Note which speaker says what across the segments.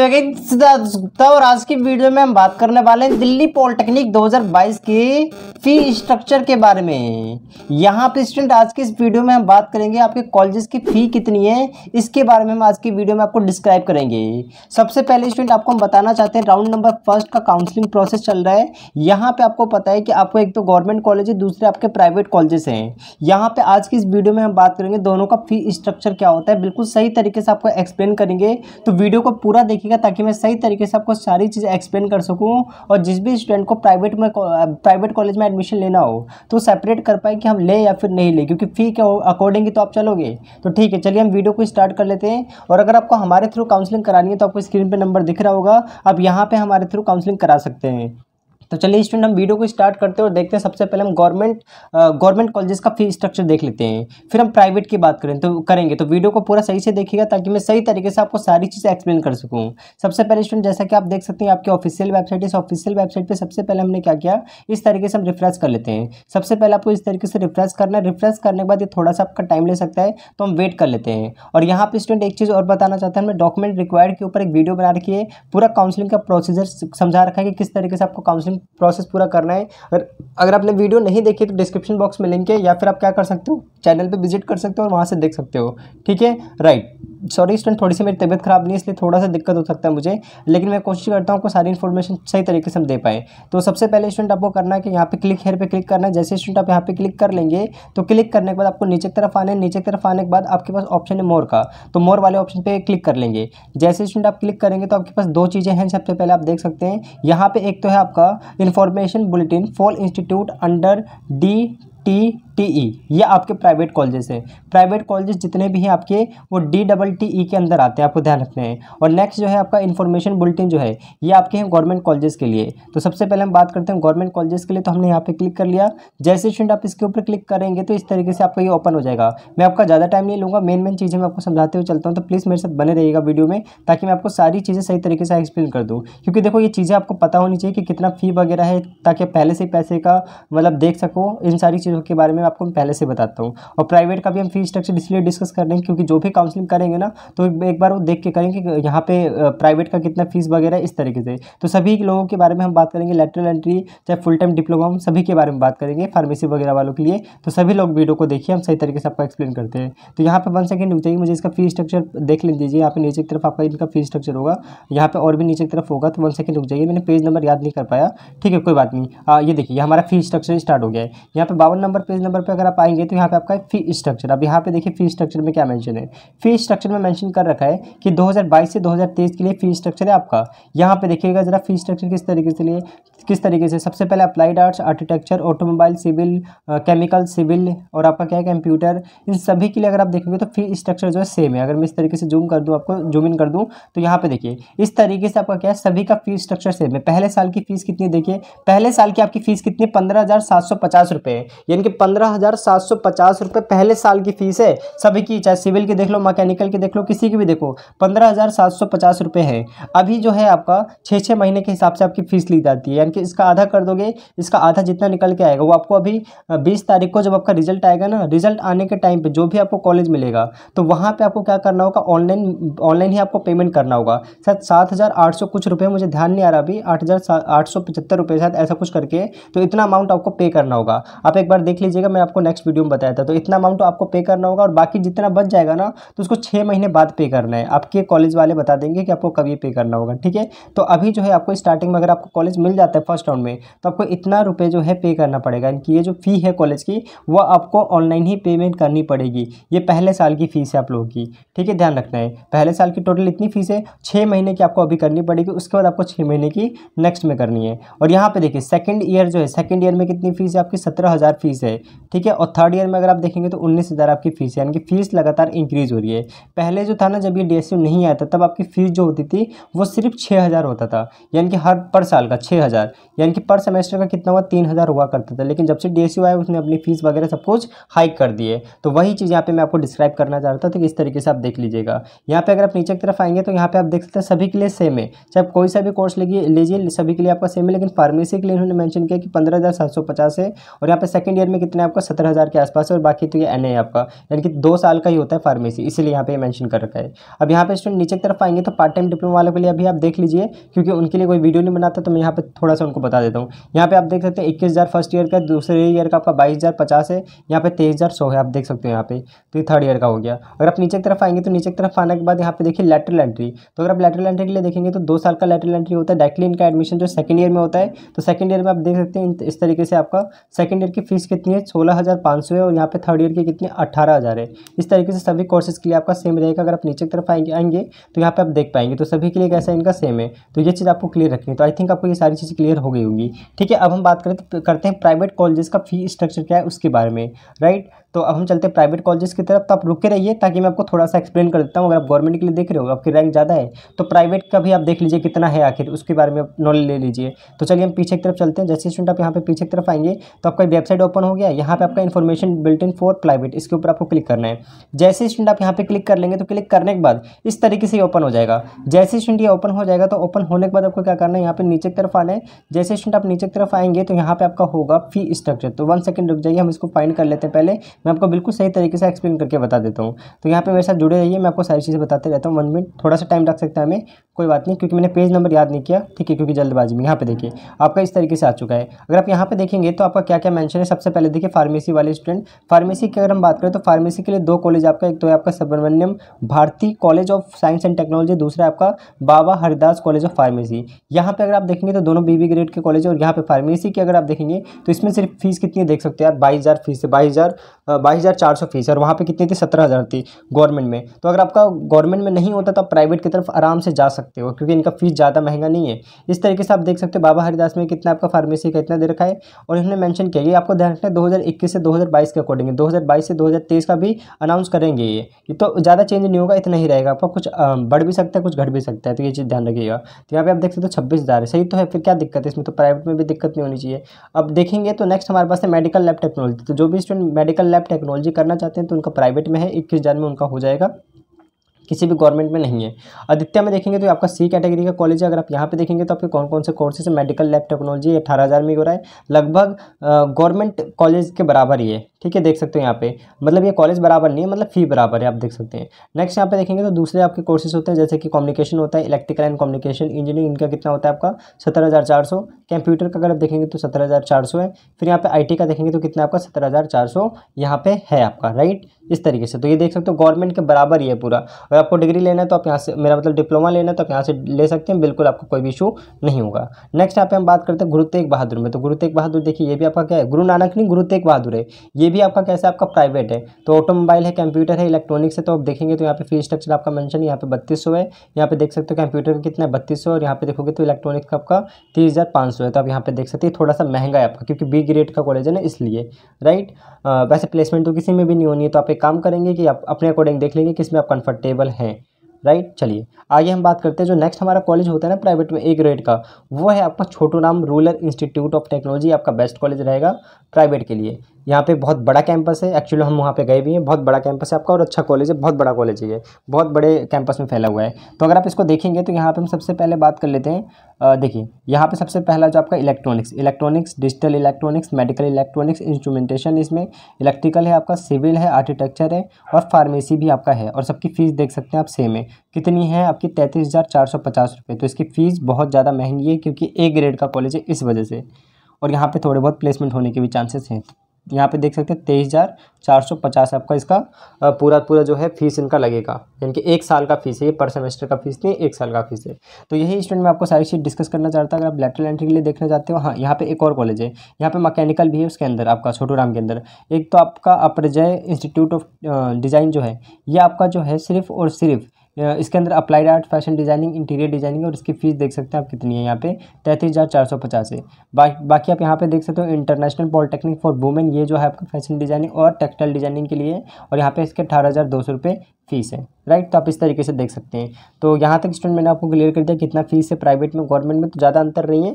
Speaker 1: और आज की वीडियो में हम बात करने वाले हैं दिल्ली पॉलिटेक्निक 2022 के फी स्ट्रक्चर के बारे में यहाँ पे स्टूडेंट आज की इस वीडियो में हम बात करेंगे आपके कॉलेजेस की फ़ी कितनी है इसके बारे में हम आज की वीडियो में आपको डिस्क्राइब करेंगे सबसे पहले स्टूडेंट आपको हम बताना चाहते हैं राउंड नंबर फर्स्ट का काउंसलिंग प्रोसेस चल रहा है यहाँ पर आपको पता है कि आपको एक तो गवर्नमेंट कॉलेज है दूसरे आपके प्राइवेट कॉलेजेस हैं यहाँ पर आज की इस वीडियो में हम बात करेंगे दोनों का फी स्ट्रक्चर क्या होता है बिल्कुल सही तरीके से आपको एक्सप्लेन करेंगे तो वीडियो को पूरा देखिए ठीक है ताकि मैं सही तरीके से आपको सारी चीज़ एक्सप्लेन कर सकूँ और जिस भी स्टूडेंट को प्राइवेट में प्राइवेट कॉलेज में एडमिशन लेना हो तो सेपरेट कर पाए कि हम ले या फिर नहीं ले क्योंकि फ़ी के अकॉर्डिंग ही तो आप चलोगे तो ठीक है चलिए हम वीडियो को स्टार्ट कर लेते हैं और अगर आपको हमारे थ्रू काउंसलिंग करानी है तो आपको स्क्रीन पर नंबर दिख रहा होगा आप यहाँ पर हमारे थ्रू काउंसलिंग करा सकते हैं तो चलिए स्टूडेंट हम वीडियो को स्टार्ट करते हैं और देखते हैं सबसे पहले हम गवर्नमेंट गवर्नमेंट कॉलेजेस का फी स्ट्रक्चर देख लेते हैं फिर हम प्राइवेट की बात करें तो करेंगे तो वीडियो को पूरा सही से देखिएगा ताकि मैं सही तरीके से आपको सारी चीज़ें एक्सप्लेन कर सकूँ सबसे पहले स्टूडेंट जैसा कि आप देख सकते हैं आपकी ऑफिशियल वेबसाइट इस ऑफिशियल वेबसाइट पर सबसे पहले हमने क्या किया इस तरीके से हम रिफ्रेश कर लेते हैं सबसे पहले आपको इस तरीके से रिफ्रेश करना है रिफ्रेश करने के बाद ये थोड़ा सा आपका टाइम ले सकता है तो हम वेट कर लेते हैं और यहाँ पर स्टूडेंट एक चीज़ और बताना चाहते हैं हमने डॉक्यूमेंट रिक्वायर्ड के ऊपर एक वीडियो बना रखी है पूरा काउंसलिंग का प्रोसीजर समझा रखा है कि किस तरीके से आपको काउंसलिंग प्रोसेस पूरा करना है अगर अगर आपने वीडियो नहीं देखी तो डिस्क्रिप्शन बॉक्स में लिंक है या फिर आप क्या कर सकते हो चैनल पे विजिट कर सकते हो और वहाँ से देख सकते हो ठीक है राइट सॉरी स्टूडेंट थोड़ी सी मेरी तबीयत खराब नहीं है इसलिए थोड़ा सा दिक्कत हो सकता है मुझे लेकिन मैं कोशिश करता हूँ आपको सारी इन्फॉर्मेशन सही तरीके से हम दे पाए तो सबसे पहले स्टूडेंट आपको करना है कि यहाँ पे क्लिक हेयर पे क्लिक करना है जैसे स्टूडेंट आप यहाँ पे क्लिक कर लेंगे तो क्लिक करने के बाद आपको नीचे की तरफ आना है नीचे की तरफ आने के बाद आपके पास ऑप्शन है मोर का तो मोर वाले ऑप्शन पर क्लिक कर लेंगे जैसे स्टूडेंट आप क्लिक करेंगे तो आपके पास दो चीज़ें हैं सबसे पहले आप देख सकते हैं यहाँ पर एक तो है आपका information bulletin for institute under D T T E ये आपके प्राइवेट कॉलेजेस है प्राइवेट कॉलेजेस जितने भी हैं आपके वो डी डबल टी ई के अंदर आते हैं आपको ध्यान रखना है और नेक्स्ट जो है आपका इन्फॉर्मेशन बुलेटिन जो है ये आपके हैं गवर्नमेंट कॉलेजेस के लिए तो सबसे पहले हम बात करते हैं गवर्नमेंट कॉलेजेस के लिए तो हमने यहाँ पे क्लिक कर लिया जैसे स्टूडेंट आप इसके ऊपर क्लिक करेंगे तो इस तरीके से आपका ये ओपन हो जाएगा मैं आपका ज़्यादा टाइम नहीं लूँगा मेन मेन चीज़ें मैं आपको समझाते हुए चलता हूँ तो प्लीज़ मेरे साथ बने रहिएगा वीडियो में ताकि मैं आपको सारी चीज़ें सही तरीके से एक्सप्लेन कर दूँ क्योंकि देखो ये चीज़ें आपको पता होनी चाहिए कि कितना फ़ी वगैरह है ताकि पहले से पैसे का मतलब देख सको इन सारी चीज़ों के बारे में आपको मैं पहले से बताता हूँ और प्राइवेट का भी हम फीस स्ट्रक्चर इसलिए डिस्कस कर रहे हैं क्योंकि जो भी काउंसलिंग करेंगे ना तो एक बार वो देख के करेंगे कि यहाँ पे प्राइवेट का कितना फीस वगैरह इस तरीके से तो सभी लोगों के बारे में हम बात करेंगे लेटरल एंट्री चाहे फुल टाइम डिप्लोमा हम सभी के बारे में बात करेंगे फार्मेसी वगैरह वालों के लिए तो सभी लोग वीडियो को देखिए हम सही तरीके से आपको एक्सप्लेन करते हैं तो यहाँ पर वन सेकेंड रुक जाइए मुझे इसका फीस स्ट्रक्चर देख लीजिए दीजिए यहाँ पे नीचे की तरफ आपका इनका फीस स्ट्रक्चर होगा यहाँ पर और भी नीचे की तरफ होगा तो वन सेकेंड रुक जाइए मैंने पेज नंबर याद नहीं कर पाया ठीक है कोई बात नहीं ये देखिए हमारा फीस स्ट्रक्चर स्टार्ट हो गया है यहाँ पर बावन नंबर पेज नंबर पे अगर आप आएंगे तो यहाँ पे आपका फी स्ट्रक्चर अब यहाँ पे देखिए फी स्ट्रक्चर में क्या मेंशन है फी स्ट्रक्चर में मेंशन कर रखा है कि 2022 से 2023 के लिए फी स्ट्रक्चर है आपका यहाँ पे देखिएगा जरा फी स्ट्रक्चर किस तरीके से लिए किस तरीके से सबसे पहले applied arts architecture automobile civil chemical civil और आपका क्या है कंप्यूटर इन सभी के लिए अगर आप देखेंगे तो फी स्ट्रक्चर जो है सेम है अगर मैं इस तरीके से जूम कर दूँ आपको जूम इन कर दूँ तो यहाँ पर देखिए इस तरीके से आपका क्या है सभी का फी स्ट्रक्चर सेम है पहले साल की फीस कितनी देखिए पहले साल की आपकी फीस कितनी पंद्रह हज़ार सात सौ पचास रुपये यानी कि पंद्रह हज़ार सात सौ पचास रुपये पहले साल की फ़ीस है सभी की चाहे सिविल की देख लो मैकेनिकल की देख लो किसी की भी देखो पंद्रह हज़ार सात सौ पचास रुपये है अभी जो है आपका छः छः महीने के हिसाब से आपकी फ़ीस ली जाती है यानी कि इसका आधा कर दोगे इसका आधा जितना निकल के आएगा वो आपको अभी बीस तारीख को जब आपका रिजल्ट आएगा ना रिजल्ट आने के टाइम पर जो भी आपको कॉलेज मिलेगा तो वहाँ पर आपको क्या करना होगा ऑनलाइन ऑनलाइन ही आपको पेमेंट करना होगा शायद सात हज़ार आठ सौ कुछ रुपये मुझे ध्यान नहीं आ रहा अभी आठ हज़ार आठ सौ पचहत्तर रुपये शायद ऐसा कुछ करके तो इतना अमाउंट आपको पे करना होगा आप एक बार कर देख लीजिएगा मैं आपको नेक्स्ट वीडियो में बताया था तो इतना अमाउंट तो आपको पे करना होगा और बाकी जितना बच जाएगा ना तो उसको छः महीने बाद पे करना है आपके कॉलेज वाले बता देंगे कि आपको कभी पे करना होगा ठीक है तो अभी जो है आपको स्टार्टिंग में अगर आपको कॉलेज मिल जाता है फर्स्ट राउंड में तो आपको इतना रुपये जो है पे करना पड़ेगा इनकी ये जो फ़ी है कॉलेज की वह आपको ऑनलाइन ही पेमेंट करनी पड़ेगी ये पहले साल की फ़ीस है आप लोगों की ठीक है ध्यान रखना है पहले साल की टोटल इतनी फ़ीस है छः महीने की आपको अभी करनी पड़ेगी उसके बाद आपको छः महीने की नेक्स्ट में करनी है और यहाँ पर देखिए सेकेंड ईयर जो है सेकेंड ईयर में कितनी फ़ीस है आपकी सत्रह हज़ार फीस फीस है ठीक है और थर्ड ईयर में अगर आप देखेंगे तो उन्नीस हज़ार आपकी फ़ीस है यानी कि फ़ीस लगातार इंक्रीज़ हो रही है पहले जो था ना जब ये डी नहीं आया था तब आपकी फ़ीस जो होती थी वो सिर्फ छः हज़ार होता था यानी कि हर पर साल का छः हज़ार यानी कि पर सेमेस्टर का कितना हुआ तीन हज़ार हुआ करता था लेकिन जब से डी आया उसने अपनी फ़ीस वगैरह सब कुछ हाइक कर दिए तो वही चीज़ यहाँ पर मैं आपको डिस्क्राइब करना चाह रहा था तो इस तरीके से आप देख लीजिएगा यहाँ पर अगर आप नीचे की तरफ आएंगे तो यहाँ पर आप देख सकते हैं सभी के लिए सेम है चाहे कोई सा भी कोर्स लीजिए सभी के लिए आपका सेम है लेकिन फार्मेसी के लिए उन्होंने मैंशन किया कि पंद्रह हज़ार सात सौ पचास है और यहाँ पे सेकंड ईयर में कितना है आपका सत्रह हज़ार के आसपास है और बाकी तो ये एन है आपका यानी कि दो साल का ही होता है फार्मेसी इसीलिए यहाँ पे मेंशन कर रखा है अब यहाँ पे स्टूडेंट नीचे की तरफ आएंगे तो पार्ट टाइम डिप्लोमा वालों के लिए अभी आप देख लीजिए क्योंकि उनके लिए कोई वीडियो नहीं बनाता तो मैं यहाँ पर थोड़ा सा उनको बता देता हूँ यहाँ पर आप देख सकते हैं इक्कीस फर्स्ट ईयर का दूसरे ईयर का आपका बाईस है यहाँ पे तेईस है आप देख सकते हो यहाँ पे तो ये थर्ड ईयर का हो गया अगर आप नीचे की तरफ आएंगे तो नीचे की तरफ आने के बाद यहाँ पे देखिए लेटरल एंट्री तो अगर आप लेटरल एंट्री के लिए देखेंगे तो दो साल का लेटरल एंट्री होता है डायरेक्टली इनका एडमिशन जो सेकंड ईयर में होता है तो सेकंड ईयर में आप देख सकते हैं इस तरीके से आपका सेकंड ईयर की फीस कितनी है सोलह हज़ार पाँच सौ है और यहाँ पे थर्ड ईयर की कितनी अट्ठारह हज़ार है इस तरीके से सभी कोर्सेज के लिए आपका सेम रहेगा अगर आप नीचे की तरफ आएंगे आएंगे तो यहाँ पे आप देख पाएंगे तो सभी के लिए कैसा इनका सेम है तो ये चीज़ आपको क्लियर रखनी है तो आई थिंक आपको ये सारी चीज़ें क्लियर हो गई होंगी ठीक है अब हम बात करें तो करते हैं प्राइवेट कॉलेज का फ़ी स्ट्रक्चर क्या है उसके बारे में राइट तो अब हम चलते हैं प्राइवेट कॉलेजेस की तरफ तो आप रुके रहिए ताकि मैं आपको थोड़ा सा एक्सप्लेन कर देता हूँ अगर आप गवर्नमेंट के लिए देख रहे हो आपकी रैंक ज़्यादा है तो प्राइवेट का भी आप देख लीजिए कितना है आखिर उसके बारे में नॉलेज ले लीजिए तो चलिए हम पीछे की तरफ चलते हैं जैसे स्टूडेंट आप यहाँ पर पीछे की तरफ आएंगे तो आपका वेबसाइट ओपन हो गया यहाँ पर आपका information bulletin for private इसके ऊपर आपको क्लिक करना है जैसे स्टूडेंट आप यहाँ पर क्लिक कर लेंगे तो क्लिक करने के बाद इस तरीके से ओपन हो जाएगा जैसे स्टूडेंट ये ओपन हो जाएगा तो ओपन होने के बाद आपको क्या करना है यहाँ पर नीचे की तरफ आना है जैसे स्टूडेंट आप नीचे की तरफ आएंगे तो यहाँ पर आपका होगा फी स्ट्रक्चर तो वन सेकेंड रुक जाइए हम इसको फाइंड कर लेते हैं पहले मैं आपको बिल्कुल सही तरीके से एक्सप्लेन करके बता देता हूँ तो यहाँ पे मेरे साथ जुड़े रहिए मैं आपको सारी चीज़ें बताते रहता हूँ वन मिनट थोड़ा सा टाइम लग सकता है हमें कोई बात नहीं क्योंकि मैंने पेज नंबर याद नहीं किया ठीक है क्योंकि जल्दबाजी में यहाँ पर देखिए आपका इस तरीके से आ चुका है अगर आप यहाँ पर देखेंगे तो आपका क्या क्या मैंशन है सबसे पहले देखिए फार्मेसी वाले स्टूडेंट फार्मेसी की अगर हम बात करें तो फार्मेसी के लिए दो कॉलेज आपका एक तो है आपका Subramaniam Bharati college of science and technology दूसरा आपका Baba Haridas college of pharmacy यहाँ पर अगर आप देखेंगे तो दोनों बीबी ग्रेड के कॉलेज और यहाँ पे फार्मेसी की अगर आप देखेंगे तो इसमें सिर्फ फीस कितनी देख सकते हैं आप बाईस हज़ार फीस है बाईस हज़ार बाईस हज़ार चार सौ फीस और वहाँ पर कितनी थी सत्रह हज़ार थी गवर्नमेंट में तो अगर आपका गवर्नमेंट में नहीं होता तो आप प्राइवेट की तरफ आराम से जा सकते हो क्योंकि इनका फीस ज़्यादा महंगा नहीं है इस तरीके से आप देख सकते हो बाबा हरिदास में कितना आपका फार्मेसी का इतना दे रखा है और इन्होंने मैंशन किया ये आपको ध्यान रखना दो से दो के अकॉर्डिंग दो से दो का भी अनाउंस करेंगे ये तो ज़्यादा चेंज नहीं होगा इतना ही रहेगा आपका कुछ बढ़ भी सकता है कुछ घट भी सकता है तो ये चीज़ ध्यान रखिएगा तो यहाँ पे आप देख सकते हो छब्बीस हज़ार सही तो है फिर क्या दिक्कत है इसमें तो प्राइवेट में भी दिक्कत नहीं होनी चाहिए अब देखेंगे तो नेक्स्ट हमारे पास है मेडिकल लैब टेक्नोलॉजी तो जो भी स्टूडेंट मेडिकल लैब आप टेक्नोलॉजी करना चाहते हैं तो उनका प्राइवेट में है इक्कीस हज़ार में उनका हो जाएगा किसी भी गवर्नमेंट में नहीं है आदित्य में देखेंगे तो आपका सी कैटेगरी का कॉलेज है अगर आप यहाँ पे देखेंगे तो आपके कौन कौन से कोर्सेज मेडिकल लैब टेक्नोलॉजी अठारह हज़ार में हो रहा है लगभग गवर्नमेंट कॉलेज के बराबर ही है ठीक है देख सकते हो यहाँ पे मतलब ये कॉलेज बराबर नहीं है मतलब फ़ी बराबर है आप देख सकते हैं नेक्स्ट यहाँ पे देखेंगे तो दूसरे आपके कोर्सेज होते हैं जैसे कि कम्युनिकेशन होता है इलेक्ट्रिकल एंड कम्युनिकेशन इंजीनियरिंग इनका कितना होता है आपका सत्रह हज़ार चार सौ कंप्यूटर का अगर आप देखेंगे तो सत्रह हज़ार चार सौ है फिर यहाँ पे टी का देखेंगे तो कितना आपका सत्रह हज़ार चार सौ यहाँ पे है आपका राइट इस तरीके से तो ये देख सकते हो गवर्नमेंट के बराबर ही है पूरा और आपको डिग्री लेना है तो आप यहाँ से मेरा मतलब डिप्लोमा लेना है तो आप यहाँ से ले सकते हैं बिल्कुल आपको कोई भी इशू नहीं होगा नेक्स्ट यहाँ पे हम बात करते हैं गुरु तेग बहादुर में तो गुरु तेग बहादुर देखिए ये भी आपका क्या है गुरु नानक नहीं गुरु तेग बहादुर है ये भी आपका कैसे आपका प्राइवेट है तो ऑटोमोबाइल है कंप्यूटर है इलेक्ट्रॉनिक्स है तो आप देखेंगे तो यहाँ पे फीस स्ट्रक्चर आपका मैंशन यहाँ पे बत्तीस है यहाँ पे देख सकते हो कंप्यूटर का कितना है बत्तीस और यहाँ पे देखोगे तो इलेक्ट्रॉनिक्स का आपका तीस है तो आप यहाँ पे देख सकते हैं थोड़ा सा महंगा है आपका क्योंकि बी ग्रेड का कॉलेज है ना इसलिए राइट वैसे प्लेसमेंट तो किसी में भी नहीं होनी है तो आप एक काम करेंगे कि आप अपने अकॉर्डिंग देख लेंगे किसमें आप कंफर्टेबल है राइट चलिए आगे हम बात करते हैं जो नेक्स्ट हमारा कॉलेज होता है ना प्राइवेट में ए ग्रेड का वो है आपका छोटू नाम रूरल इंस्टीट्यूट ऑफ टेक्नोलॉजी आपका बेस्ट कॉलेज रहेगा प्राइवेट के लिए यहाँ पे बहुत बड़ा कैंपस है एक्चुअली हम वहाँ पे गए भी हैं बहुत बड़ा कैंपस है आपका और अच्छा कॉलेज है बहुत बड़ा कॉलेज है बहुत बड़े कैंपस में फैला हुआ है तो अगर आप इसको देखेंगे तो यहाँ पे हम सबसे पहले बात कर लेते हैं देखिए यहाँ पे सबसे पहला जो आपका electronics electronics digital electronics medical electronics instrumentation इसमें इलेक्ट्रिकल है आपका सिविल है आर्किटेक्चर है और फार्मेसी भी आपका है और सबकी फ़ीस देख सकते हैं आप सेम है कितनी है आपकी तैंतीस हज़ार चार सौ पचास रुपये तो इसकी फ़ीस बहुत ज़्यादा महंगी है क्योंकि ए ग्रेड का कॉलेज है इस वजह से और यहाँ पे थोड़े बहुत प्लेसमेंट होने के भी चांसेस हैं यहाँ पे देख सकते हैं तेईस हज़ार चार सौ पचास आपका इसका पूरा पूरा जो है फीस इनका लगेगा यानी कि एक साल का फीस है ये पर सेमेस्टर का फीस नहीं एक साल का फीस है तो यही स्टूडेंट मैं आपको सारी चीज़ डिस्कस करना चाहता अगर आप लेटरल एंट्री के लिए देखना चाहते हो हाँ यहाँ पे एक और कॉलेज है यहाँ पर मकैनिकल भी है उसके अंदर आपका छोटू राम के अंदर एक तो आपका अपरजय इंस्टीट्यूट ऑफ डिज़ाइन जो है ये आपका जो है सिर्फ और सिर्फ इसके अंदर applied art fashion designing interior designing और इसकी फीस देख सकते हैं आप कितनी है यहाँ पे तैंतीस हज़ार चार सौ पचास है बाकी आप यहाँ पे देख सकते हो इंटरनेशनल पॉलिटेक्निक फॉर वुमेन ये जो है आपका फैशन डिज़ाइनिंग और टेक्सटाइल डिज़ाइनिंग के लिए और यहाँ पे इसके अठारह हज़ार दो सौ रुपये फीस है राइट तो आप इस तरीके से देख सकते हैं तो यहाँ तक स्टूडेंट मैंने आपको क्लियर कर दिया कितना फीस है प्राइवेट में गवर्नमेंट में तो ज़्यादा अंतर नहीं है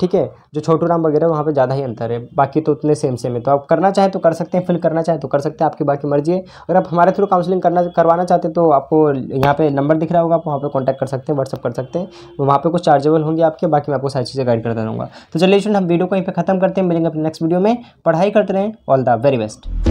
Speaker 1: ठीक है जो छोटू राम वगैरह वहाँ पे ज़्यादा ही अंतर है बाकी तो उतने सेम सेम है तो आप करना चाहें तो कर सकते हैं फिल करना चाहें तो कर सकते हैं आपकी बाकी मर्जी है अगर आप हमारे थ्रू काउंसिलिंग करना करवाना चाहते हैं तो आपको यहाँ पर नंबर दिख रहा होगा आप वहाँ पर कॉन्टैक्ट कर सकते हैं व्हाट्सअप कर सकते हैं वहाँ पर कुछ चार्जेबल होंगे आपके बाकी मैं आपको सारी चीज़ें गाइड करता रहूँगा तो चलिए स्टूडेंट हम वीडियो को यहीं पर खत्म करते हैं मिलेंगे अपने नेक्स्ट वीडियो में पढ़ाई करते रहें ऑल द वेरी बेस्ट